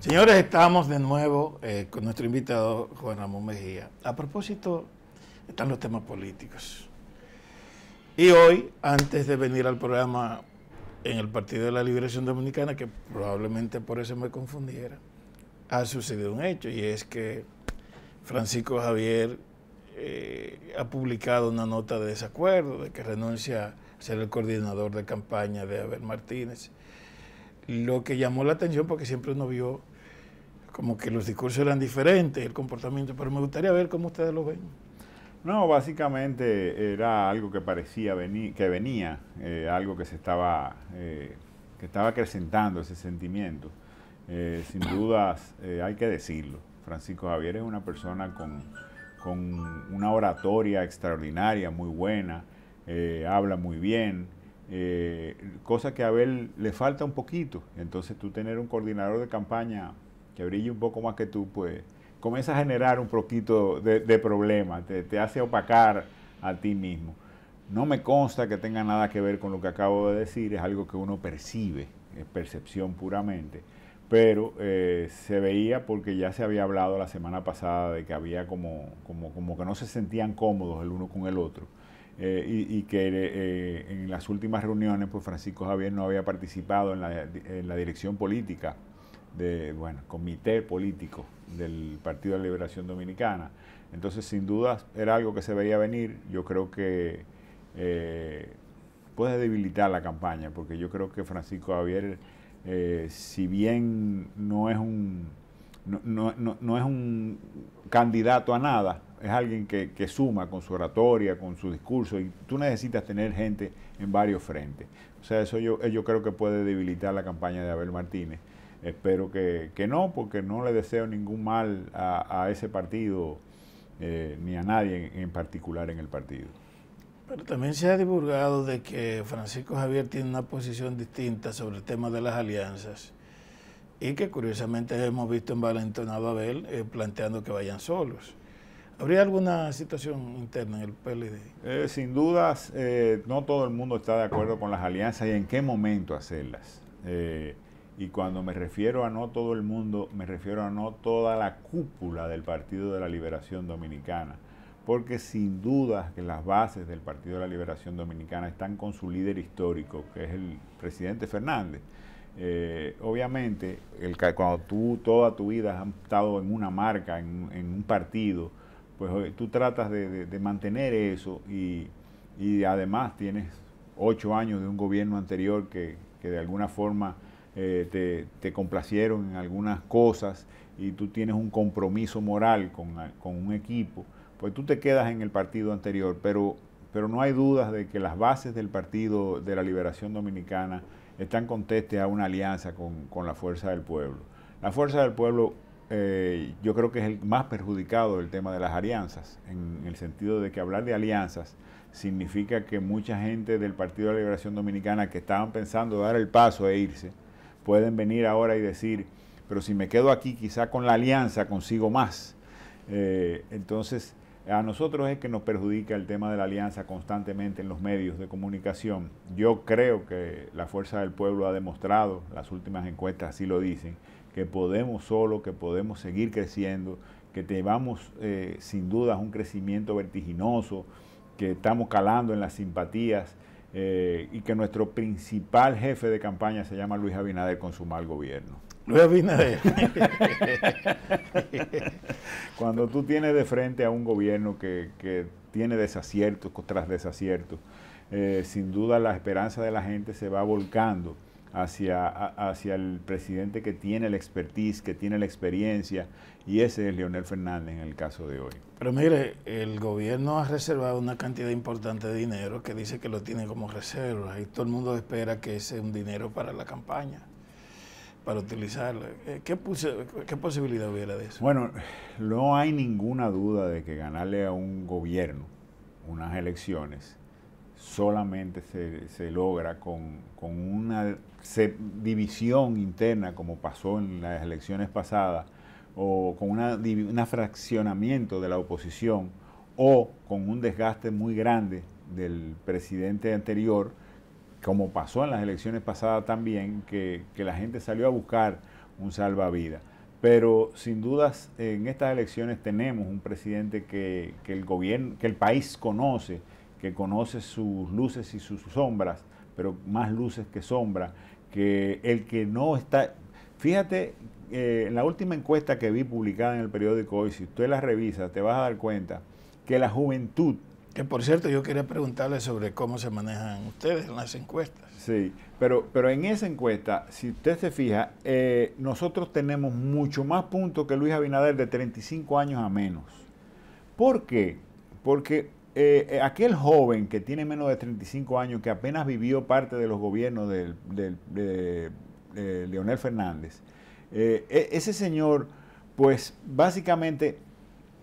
Señores, estamos de nuevo eh, con nuestro invitado Juan Ramón Mejía. A propósito, están los temas políticos. Y hoy, antes de venir al programa en el Partido de la Liberación Dominicana, que probablemente por eso me confundiera, ha sucedido un hecho y es que Francisco Javier eh, ha publicado una nota de desacuerdo de que renuncia a ser el coordinador de campaña de Abel Martínez. Lo que llamó la atención porque siempre uno vio como que los discursos eran diferentes, el comportamiento, pero me gustaría ver cómo ustedes lo ven. No, básicamente era algo que parecía venir, que venía, eh, algo que se estaba, eh, que estaba acrecentando ese sentimiento. Eh, sin dudas, hay que decirlo. Francisco Javier es una persona con, con una oratoria extraordinaria, muy buena, habla muy bien, cosa que a Abel le falta un poquito. Entonces tú tener un coordinador de campaña que brille un poco más que tú, pues comienza a generar un poquito de, problemas problema, te, hace opacar a ti mismo. No me consta que tenga nada que ver con lo que acabo de decir, es algo que uno percibe, es percepción puramente, pero eh, se veía porque ya se había hablado la semana pasada de que había como, como, que no se sentían cómodos el uno con el otro. Eh, y, que eh, en las últimas reuniones, pues Francisco Javier no había participado en la, en la dirección política de, bueno, comité político del Partido de Liberación Dominicana. Entonces, sin duda, era algo que se veía venir. Yo creo que eh, puede debilitar la campaña, porque yo creo que Francisco Javier, eh, si bien no es un no, es un candidato a nada, es alguien que, suma con su oratoria, con su discurso, y tú necesitas tener gente en varios frentes. O sea, eso yo, yo creo que puede debilitar la campaña de Abel Martínez. Espero que, no, porque no le deseo ningún mal a, ese partido eh, ni a nadie en, particular en el partido. Pero también se ha divulgado de que Francisco Javier tiene una posición distinta sobre el tema de las alianzas y que curiosamente hemos visto en a Abel eh, planteando que vayan solos. ¿Habría alguna situación interna en el PLD? Eh, sin dudas, no todo el mundo está de acuerdo con las alianzas y en qué momento hacerlas. Y cuando me refiero a no todo el mundo, me refiero a no toda la cúpula del Partido de la Liberación Dominicana. Porque sin duda que las bases del Partido de la Liberación Dominicana están con su líder histórico, que es el presidente Fernández. Eh, obviamente, el, cuando tú toda tu vida has estado en una marca, en, un partido, pues tú tratas de, mantener eso y, además tienes ocho años de un gobierno anterior que, que de alguna forma eh, te, complacieron en algunas cosas y tú tienes un compromiso moral con, un equipo, pues tú te quedas en el partido anterior. Pero, pero no hay dudas de que las bases del Partido de la Liberación Dominicana están conteste a una alianza con, la Fuerza del Pueblo. La Fuerza del Pueblo eh, yo creo que es el más perjudicado del tema de las alianzas, en el sentido de que hablar de alianzas significa que mucha gente del Partido de la Liberación Dominicana que estaban pensando dar el paso e irse, pueden venir ahora y decir, pero si me quedo aquí quizá con la alianza consigo más. Eh, entonces, a nosotros es que nos perjudica el tema de la alianza constantemente en los medios de comunicación. Yo creo que la fuerza del pueblo ha demostrado, las últimas encuestas así lo dicen, que podemos solo, que podemos seguir creciendo, que llevamos eh, sin duda un crecimiento vertiginoso, que estamos calando en las simpatías eh, y que nuestro principal jefe de campaña se llama Luis Abinader con su mal gobierno. Luis Abinader. Cuando tú tienes de frente a un gobierno que, tiene desaciertos tras desaciertos, eh, sin duda la esperanza de la gente se va volcando hacia, hacia el presidente que tiene la expertise, que tiene la experiencia, y ese es Leonel Fernández en el caso de hoy. Pero mire, el gobierno ha reservado una cantidad importante de dinero que dice que lo tiene como reserva, y todo el mundo espera que ese un dinero para la campaña, para utilizarla. Eh, ¿Qué posibilidad hubiera de eso? Bueno, no hay ninguna duda de que ganarle a un gobierno unas elecciones solamente se, logra con, una división interna, como pasó en las elecciones pasadas, o con una, un fraccionamiento de la oposición, o con un desgaste muy grande del presidente anterior, como pasó en las elecciones pasadas también, que, la gente salió a buscar un salvavidas. Pero sin dudas en estas elecciones tenemos un presidente que, el gobierno, que el país conoce, que conoce sus luces y sus sombras, pero más luces que sombras, que el que no está... Fíjate, eh, en la última encuesta que vi publicada en el periódico hoy, si usted la revisa, te vas a dar cuenta que la juventud... Que por cierto, yo quería preguntarle sobre cómo se manejan ustedes en las encuestas. Sí, pero, pero en esa encuesta, si usted se fija, eh, nosotros tenemos mucho más puntos que Luis Abinader de 35 años a menos. ¿Por qué? Porque eh, eh, aquel joven que tiene menos de 35 años, que apenas vivió parte de los gobiernos de, Leonel Fernández, eh, e-, ese señor, pues básicamente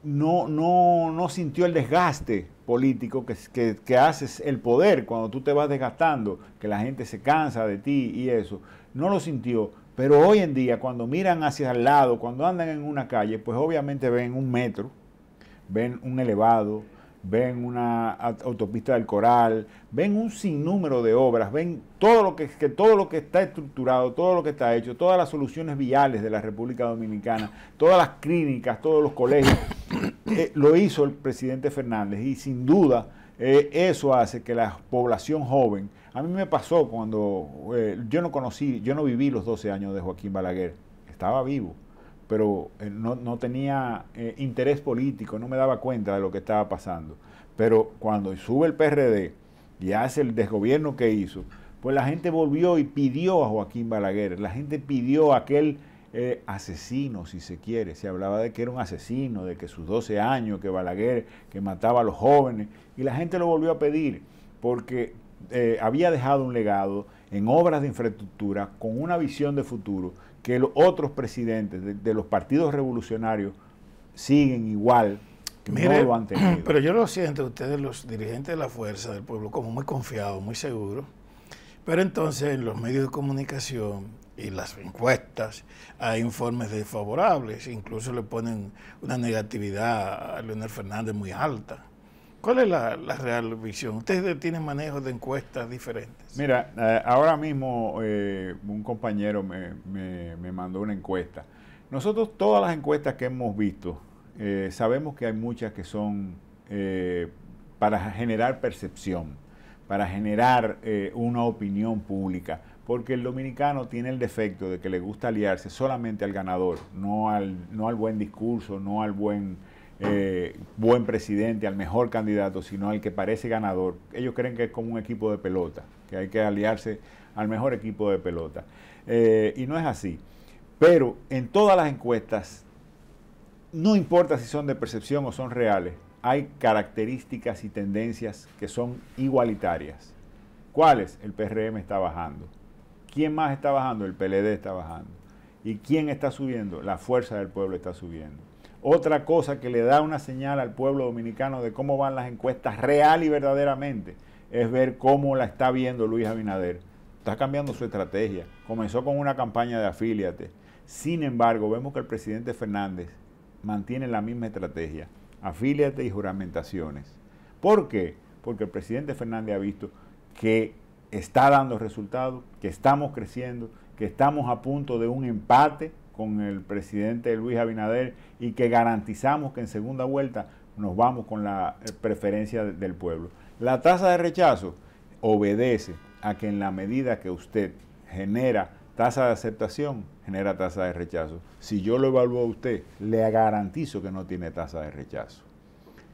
no, no, no sintió el desgaste político que, que, haces el poder cuando tú te vas desgastando, que la gente se cansa de ti y eso. No lo sintió, pero hoy en día cuando miran hacia el lado, cuando andan en una calle, pues obviamente ven un metro, ven un elevado, ven una autopista del Coral, ven un sinnúmero de obras, ven todo lo que, todo lo que está estructurado, todo lo que está hecho, todas las soluciones viales de la República Dominicana, todas las clínicas, todos los colegios, eh, lo hizo el presidente Fernández y sin duda eh, eso hace que la población joven, a mí me pasó cuando eh, yo no conocí, yo no viví los 12 años de Joaquín Balaguer, estaba vivo pero eh, no, tenía eh, interés político, no me daba cuenta de lo que estaba pasando. Pero cuando sube el PRD y hace el desgobierno que hizo, pues la gente volvió y pidió a Joaquín Balaguer, la gente pidió a aquel eh, asesino, si se quiere, se hablaba de que era un asesino, de que sus 12 años, que Balaguer, que mataba a los jóvenes, y la gente lo volvió a pedir, porque había dejado un legado en obras de infraestructura con una visión de futuro que los otros presidentes de, los partidos revolucionarios siguen igual lo han tenido. Pero yo lo siento, ustedes, los dirigentes de la fuerza del pueblo, como muy confiados, muy seguros. Pero entonces en los medios de comunicación y las encuestas hay informes desfavorables, incluso le ponen una negatividad a Leonel Fernández muy alta. ¿Cuál es la, real visión? Ustedes tienen manejo de encuestas diferentes. Mira, eh, ahora mismo eh, un compañero me, me, mandó una encuesta. Nosotros todas las encuestas que hemos visto, eh, sabemos que hay muchas que son para generar percepción, para generar una opinión pública, porque el dominicano tiene el defecto de que le gusta aliarse solamente al ganador, no al, no al buen discurso, no al buen eh, buen presidente, al mejor candidato, sino al que parece ganador. Ellos creen que es como un equipo de pelota, que hay que aliarse al mejor equipo de pelota. Eh, y no es así. Pero en todas las encuestas, no importa si son de percepción o son reales, hay características y tendencias que son igualitarias. ¿Cuáles? El PRM está bajando. ¿Quién más está bajando? El PLD está bajando. ¿Y quién está subiendo? La fuerza del pueblo está subiendo. Otra cosa que le da una señal al pueblo dominicano de cómo van las encuestas real y verdaderamente es ver cómo la está viendo Luis Abinader. Está cambiando su estrategia. Comenzó con una campaña de afíliate. Sin embargo, vemos que el presidente Fernández mantiene la misma estrategia. Afíliate y juramentaciones. ¿Por qué? Porque el presidente Fernández ha visto que está dando resultados, que estamos creciendo, que estamos a punto de un empate con el presidente Luis Abinader y que garantizamos que en segunda vuelta nos vamos con la eh, preferencia del pueblo. La tasa de rechazo obedece a que en la medida que usted genera tasa de aceptación, genera tasa de rechazo. Si yo lo evalúo a usted, le garantizo que no tiene tasa de rechazo.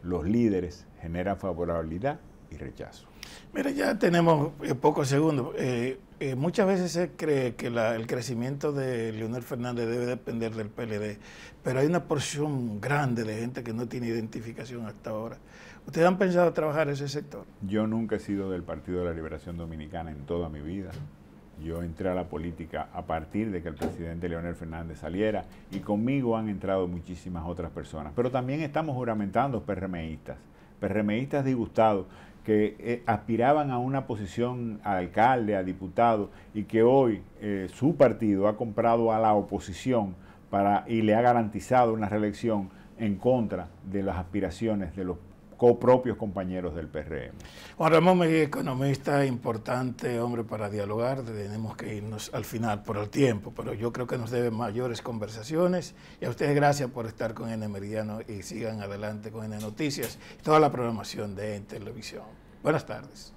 Los líderes generan favorabilidad y rechazo. Mira, ya tenemos eh, pocos segundos. Eh, eh, muchas veces se cree que el crecimiento de Leonel Fernández debe depender del PLD, pero hay una porción grande de gente que no tiene identificación hasta ahora. ¿Ustedes han pensado trabajar en ese sector? Yo nunca he sido del Partido de la Liberación Dominicana en toda mi vida. Yo entré a la política a partir de que el presidente Leonel Fernández saliera y conmigo han entrado muchísimas otras personas. Pero también estamos juramentando PRMistas PRMistas disgustados que eh, aspiraban a una posición a alcalde, a diputado, y que hoy eh, su partido ha comprado a la oposición para, y le ha garantizado una reelección en contra de las aspiraciones de los copropios compañeros del PRM. Juan Ramón Miguel, economista importante, hombre para dialogar, tenemos que irnos al final por el tiempo, pero yo creo que nos deben mayores conversaciones y a ustedes gracias por estar con N Meridiano y sigan adelante con N Noticias y toda la programación de N Televisión. Buenas tardes.